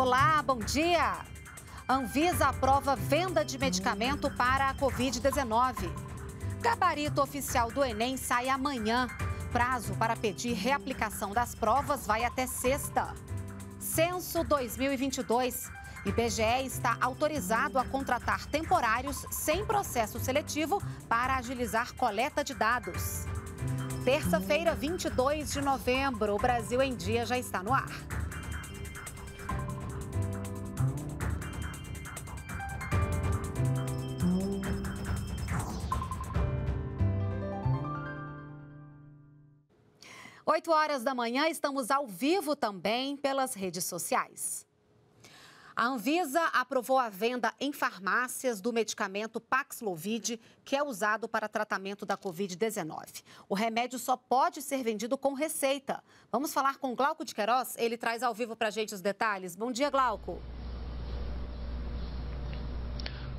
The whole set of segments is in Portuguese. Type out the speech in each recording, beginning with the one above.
Olá, bom dia. Anvisa aprova venda de medicamento para a Covid-19. Gabarito oficial do Enem sai amanhã. Prazo para pedir reaplicação das provas vai até sexta. Censo 2022. IBGE está autorizado a contratar temporários sem processo seletivo para agilizar coleta de dados. Terça-feira, 22 de novembro, o Brasil em Dia já está no ar. 8 horas da manhã, estamos ao vivo também pelas redes sociais. A Anvisa aprovou a venda em farmácias do medicamento Paxlovid, que é usado para tratamento da Covid-19. O remédio só pode ser vendido com receita. Vamos falar com Glauco de Queiroz, ele traz ao vivo para a gente os detalhes. Bom dia, Glauco.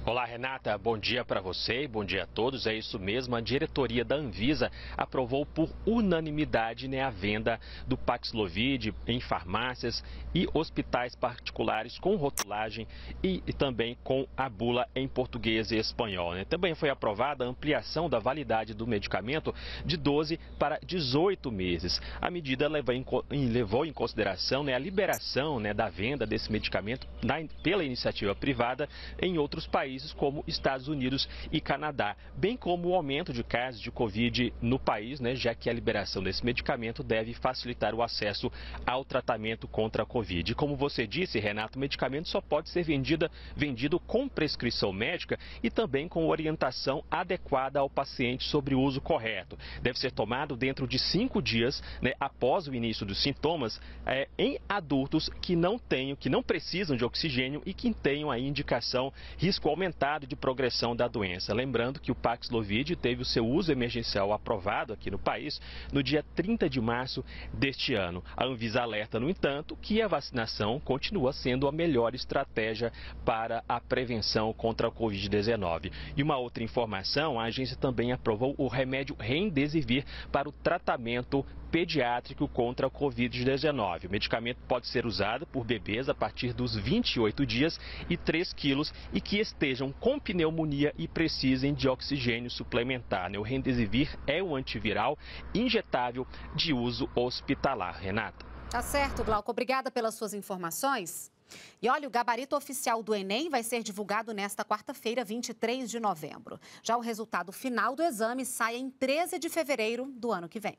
Olá, Renata. Bom dia para você e bom dia a todos. É isso mesmo, a diretoria da Anvisa aprovou por unanimidade né, a venda do Paxlovid em farmácias e hospitais particulares com rotulagem e, e também com a bula em português e espanhol. Né? Também foi aprovada a ampliação da validade do medicamento de 12 para 18 meses. A medida levou em, levou em consideração né, a liberação né, da venda desse medicamento na, pela iniciativa privada em outros países países como Estados Unidos e Canadá, bem como o aumento de casos de Covid no país, né, já que a liberação desse medicamento deve facilitar o acesso ao tratamento contra a Covid. Como você disse, Renato, o medicamento só pode ser vendido com prescrição médica e também com orientação adequada ao paciente sobre o uso correto. Deve ser tomado dentro de cinco dias né, após o início dos sintomas é, em adultos que não tenham, que não precisam de oxigênio e que tenham a indicação risco aumentado de progressão da doença. Lembrando que o Paxlovid teve o seu uso emergencial aprovado aqui no país no dia 30 de março deste ano. A Anvisa alerta, no entanto, que a vacinação continua sendo a melhor estratégia para a prevenção contra a Covid-19. E uma outra informação, a agência também aprovou o remédio Remdesivir para o tratamento pediátrico contra a Covid-19. O medicamento pode ser usado por bebês a partir dos 28 dias e 3 quilos e que estejam com pneumonia e precisem de oxigênio suplementar. Né? O Rendesivir é um antiviral injetável de uso hospitalar. Renata. Tá certo, Glauco. Obrigada pelas suas informações. E olha, o gabarito oficial do Enem vai ser divulgado nesta quarta-feira, 23 de novembro. Já o resultado final do exame sai em 13 de fevereiro do ano que vem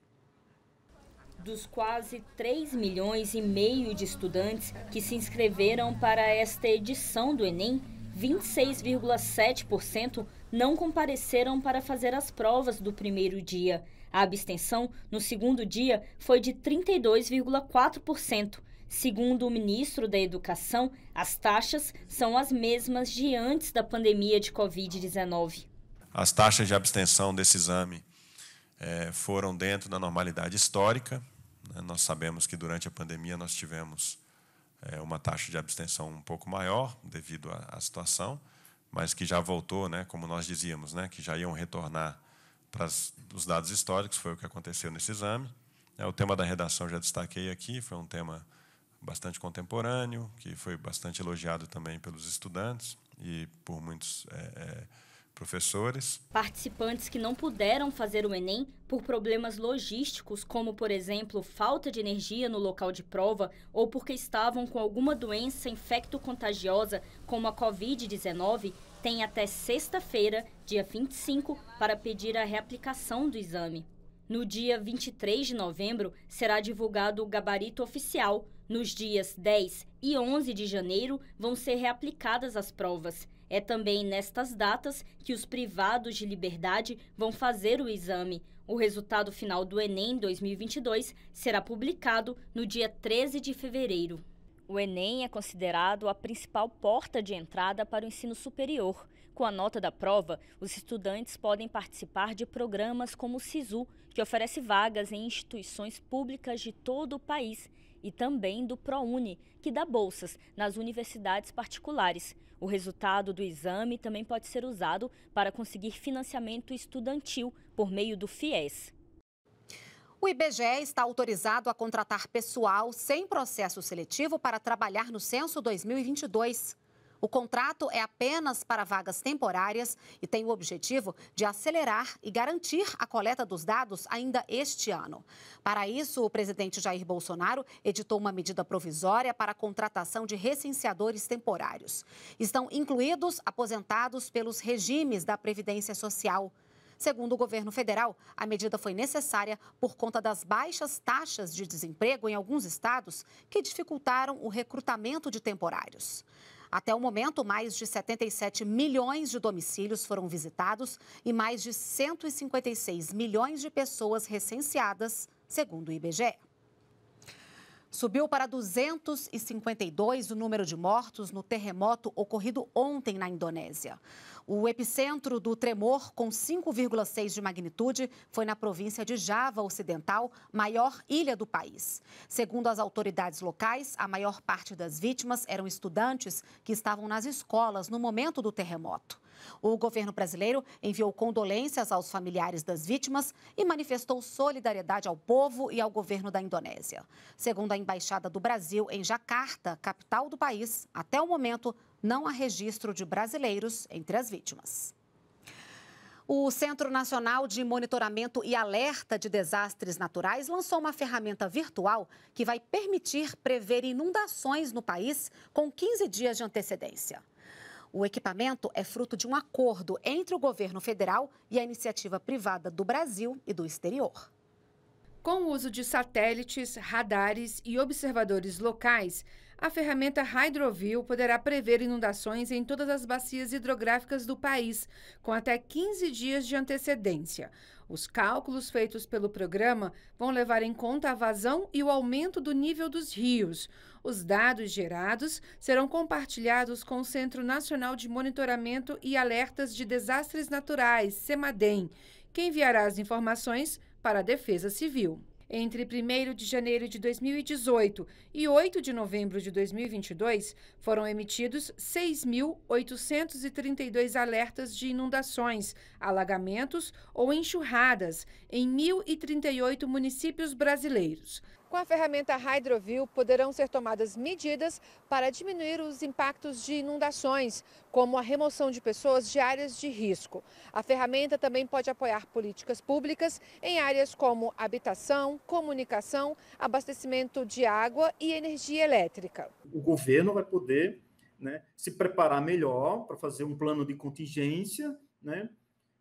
dos quase 3 milhões e meio de estudantes que se inscreveram para esta edição do Enem, 26,7% não compareceram para fazer as provas do primeiro dia. A abstenção no segundo dia foi de 32,4%. Segundo o ministro da Educação, as taxas são as mesmas de antes da pandemia de Covid-19. As taxas de abstenção desse exame é, foram dentro da normalidade histórica. Né? Nós sabemos que durante a pandemia nós tivemos é, uma taxa de abstenção um pouco maior devido à, situação, mas que já voltou, né, como nós dizíamos, né, que já iam retornar para os dados históricos, foi o que aconteceu nesse exame. É, o tema da redação já destaquei aqui, foi um tema bastante contemporâneo, que foi bastante elogiado também pelos estudantes e por muitos é, é, professores, participantes que não puderam fazer o Enem por problemas logísticos, como, por exemplo, falta de energia no local de prova ou porque estavam com alguma doença infecto-contagiosa, como a Covid-19, têm até sexta-feira, dia 25, para pedir a reaplicação do exame. No dia 23 de novembro, será divulgado o gabarito oficial. Nos dias 10 e 11 de janeiro, vão ser reaplicadas as provas. É também nestas datas que os privados de liberdade vão fazer o exame. O resultado final do Enem 2022 será publicado no dia 13 de fevereiro. O Enem é considerado a principal porta de entrada para o ensino superior. Com a nota da prova, os estudantes podem participar de programas como o SISU, que oferece vagas em instituições públicas de todo o país e também do ProUni, que dá bolsas nas universidades particulares. O resultado do exame também pode ser usado para conseguir financiamento estudantil por meio do FIES. O IBGE está autorizado a contratar pessoal sem processo seletivo para trabalhar no censo 2022. O contrato é apenas para vagas temporárias e tem o objetivo de acelerar e garantir a coleta dos dados ainda este ano. Para isso, o presidente Jair Bolsonaro editou uma medida provisória para a contratação de recenseadores temporários. Estão incluídos aposentados pelos regimes da Previdência Social. Segundo o governo federal, a medida foi necessária por conta das baixas taxas de desemprego em alguns estados que dificultaram o recrutamento de temporários. Até o momento, mais de 77 milhões de domicílios foram visitados e mais de 156 milhões de pessoas recenseadas, segundo o IBGE. Subiu para 252 o número de mortos no terremoto ocorrido ontem na Indonésia. O epicentro do tremor, com 5,6 de magnitude, foi na província de Java Ocidental, maior ilha do país. Segundo as autoridades locais, a maior parte das vítimas eram estudantes que estavam nas escolas no momento do terremoto. O governo brasileiro enviou condolências aos familiares das vítimas e manifestou solidariedade ao povo e ao governo da Indonésia. Segundo a Embaixada do Brasil em Jacarta, capital do país, até o momento não há registro de brasileiros entre as vítimas. O Centro Nacional de Monitoramento e Alerta de Desastres Naturais lançou uma ferramenta virtual que vai permitir prever inundações no país com 15 dias de antecedência. O equipamento é fruto de um acordo entre o governo federal e a iniciativa privada do Brasil e do exterior. Com o uso de satélites, radares e observadores locais, a ferramenta Hydroville poderá prever inundações em todas as bacias hidrográficas do país, com até 15 dias de antecedência. Os cálculos feitos pelo programa vão levar em conta a vazão e o aumento do nível dos rios. Os dados gerados serão compartilhados com o Centro Nacional de Monitoramento e Alertas de Desastres Naturais, CEMADEM, que enviará as informações para a Defesa Civil. Entre 1 de janeiro de 2018 e 8 de novembro de 2022, foram emitidos 6.832 alertas de inundações, alagamentos ou enxurradas em 1.038 municípios brasileiros. Com a ferramenta Hydroview, poderão ser tomadas medidas para diminuir os impactos de inundações, como a remoção de pessoas de áreas de risco. A ferramenta também pode apoiar políticas públicas em áreas como habitação, comunicação, abastecimento de água e energia elétrica. O governo vai poder né, se preparar melhor para fazer um plano de contingência né,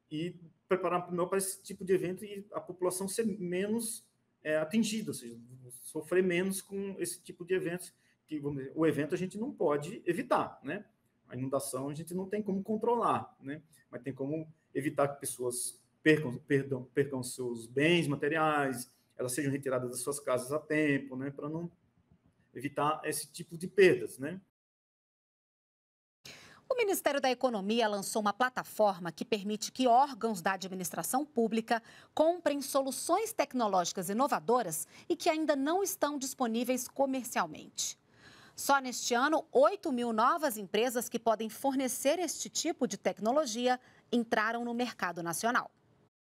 e preparar melhor para esse tipo de evento e a população ser menos é, atingido, ou seja, sofrer menos com esse tipo de eventos, que dizer, o evento a gente não pode evitar, né? A inundação a gente não tem como controlar, né? Mas tem como evitar que pessoas percam, perdão, percam seus bens materiais, elas sejam retiradas das suas casas a tempo, né? Para não evitar esse tipo de perdas, né? O Ministério da Economia lançou uma plataforma que permite que órgãos da administração pública comprem soluções tecnológicas inovadoras e que ainda não estão disponíveis comercialmente. Só neste ano, 8 mil novas empresas que podem fornecer este tipo de tecnologia entraram no mercado nacional.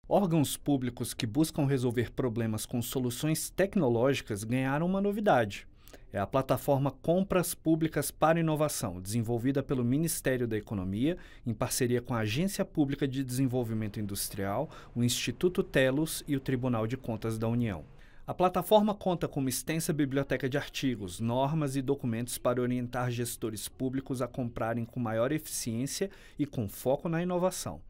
Órgãos públicos que buscam resolver problemas com soluções tecnológicas ganharam uma novidade é a plataforma Compras Públicas para Inovação, desenvolvida pelo Ministério da Economia em parceria com a Agência Pública de Desenvolvimento Industrial, o Instituto Telus e o Tribunal de Contas da União. A plataforma conta com uma extensa biblioteca de artigos, normas e documentos para orientar gestores públicos a comprarem com maior eficiência e com foco na inovação.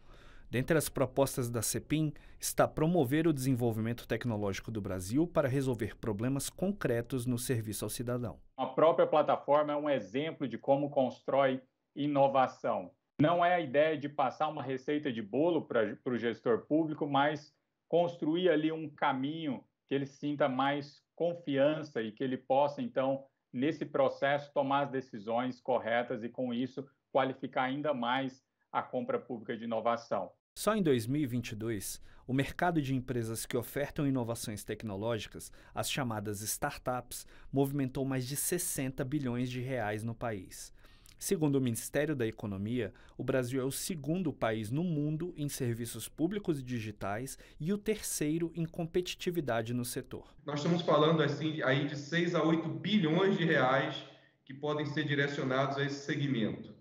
Dentre as propostas da CEPIM está promover o desenvolvimento tecnológico do Brasil para resolver problemas concretos no serviço ao cidadão. A própria plataforma é um exemplo de como constrói inovação. Não é a ideia de passar uma receita de bolo para o gestor público, mas construir ali um caminho que ele sinta mais confiança e que ele possa, então, nesse processo, tomar as decisões corretas e, com isso, qualificar ainda mais a compra pública de inovação. Só em 2022, o mercado de empresas que ofertam inovações tecnológicas, as chamadas startups, movimentou mais de 60 bilhões de reais no país. Segundo o Ministério da Economia, o Brasil é o segundo país no mundo em serviços públicos digitais e o terceiro em competitividade no setor. Nós estamos falando assim aí de 6 a 8 bilhões de reais que podem ser direcionados a esse segmento.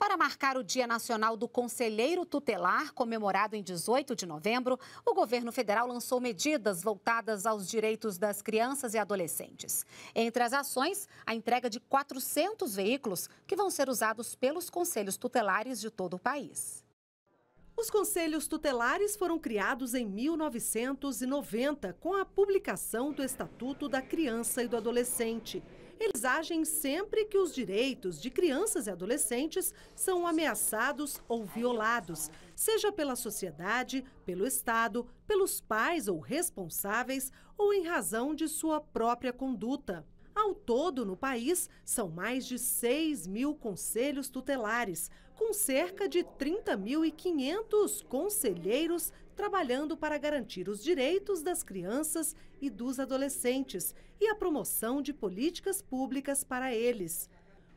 Para marcar o Dia Nacional do Conselheiro Tutelar, comemorado em 18 de novembro, o governo federal lançou medidas voltadas aos direitos das crianças e adolescentes. Entre as ações, a entrega de 400 veículos que vão ser usados pelos conselhos tutelares de todo o país. Os conselhos tutelares foram criados em 1990 com a publicação do Estatuto da Criança e do Adolescente. Eles agem sempre que os direitos de crianças e adolescentes são ameaçados ou violados, seja pela sociedade, pelo Estado, pelos pais ou responsáveis ou em razão de sua própria conduta. Ao todo, no país, são mais de 6 mil conselhos tutelares, com cerca de 30.500 conselheiros trabalhando para garantir os direitos das crianças e dos adolescentes e a promoção de políticas públicas para eles.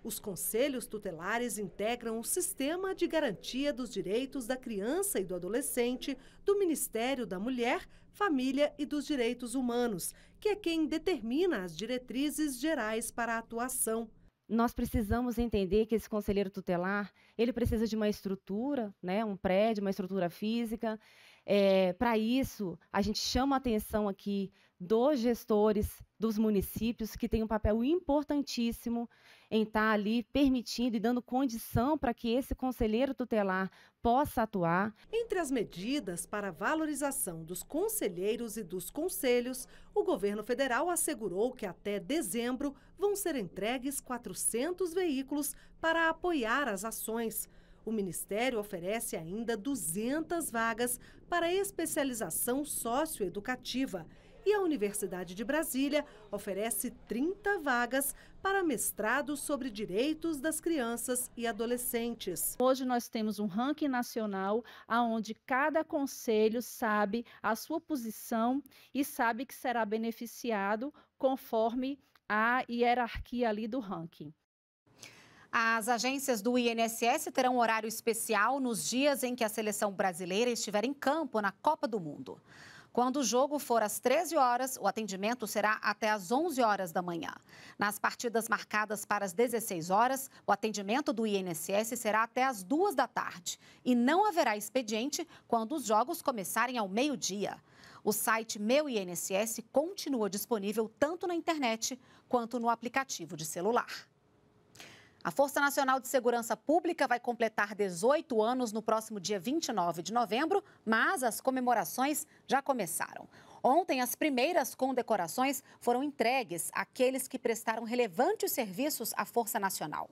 Os conselhos tutelares integram o Sistema de Garantia dos Direitos da Criança e do Adolescente do Ministério da Mulher, Família e dos Direitos Humanos, que é quem determina as diretrizes gerais para a atuação nós precisamos entender que esse conselheiro tutelar ele precisa de uma estrutura, né, um prédio, uma estrutura física. É, Para isso, a gente chama a atenção aqui dos gestores dos municípios, que tem um papel importantíssimo em estar tá ali permitindo e dando condição para que esse conselheiro tutelar possa atuar. Entre as medidas para a valorização dos conselheiros e dos conselhos, o governo federal assegurou que até dezembro vão ser entregues 400 veículos para apoiar as ações. O Ministério oferece ainda 200 vagas para especialização socioeducativa e a Universidade de Brasília oferece 30 vagas para mestrado sobre direitos das crianças e adolescentes. Hoje nós temos um ranking nacional onde cada conselho sabe a sua posição e sabe que será beneficiado conforme a hierarquia ali do ranking. As agências do INSS terão horário especial nos dias em que a seleção brasileira estiver em campo na Copa do Mundo. Quando o jogo for às 13 horas, o atendimento será até às 11 horas da manhã. Nas partidas marcadas para as 16 horas, o atendimento do INSS será até às 2 da tarde e não haverá expediente quando os jogos começarem ao meio-dia. O site Meu INSS continua disponível tanto na internet quanto no aplicativo de celular. A Força Nacional de Segurança Pública vai completar 18 anos no próximo dia 29 de novembro, mas as comemorações já começaram. Ontem, as primeiras condecorações foram entregues àqueles que prestaram relevantes serviços à Força Nacional.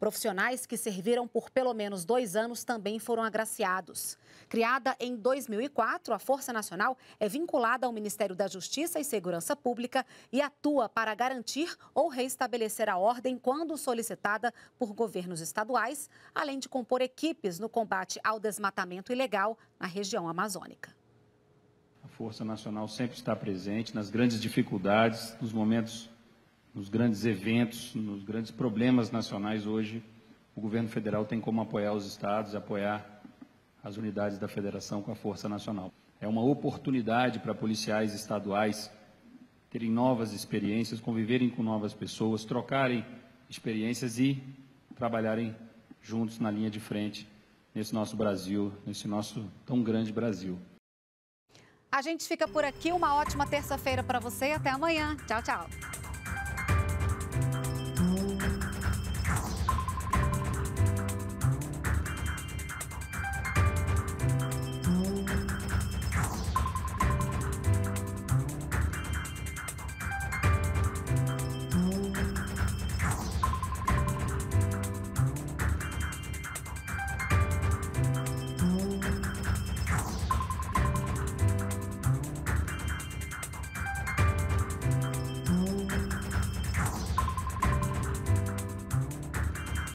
Profissionais que serviram por pelo menos dois anos também foram agraciados. Criada em 2004, a Força Nacional é vinculada ao Ministério da Justiça e Segurança Pública e atua para garantir ou reestabelecer a ordem quando solicitada por governos estaduais, além de compor equipes no combate ao desmatamento ilegal na região amazônica. A Força Nacional sempre está presente nas grandes dificuldades, nos momentos nos grandes eventos, nos grandes problemas nacionais hoje, o governo federal tem como apoiar os estados e apoiar as unidades da federação com a Força Nacional. É uma oportunidade para policiais estaduais terem novas experiências, conviverem com novas pessoas, trocarem experiências e trabalharem juntos na linha de frente nesse nosso Brasil, nesse nosso tão grande Brasil. A gente fica por aqui. Uma ótima terça-feira para você. Até amanhã. Tchau, tchau.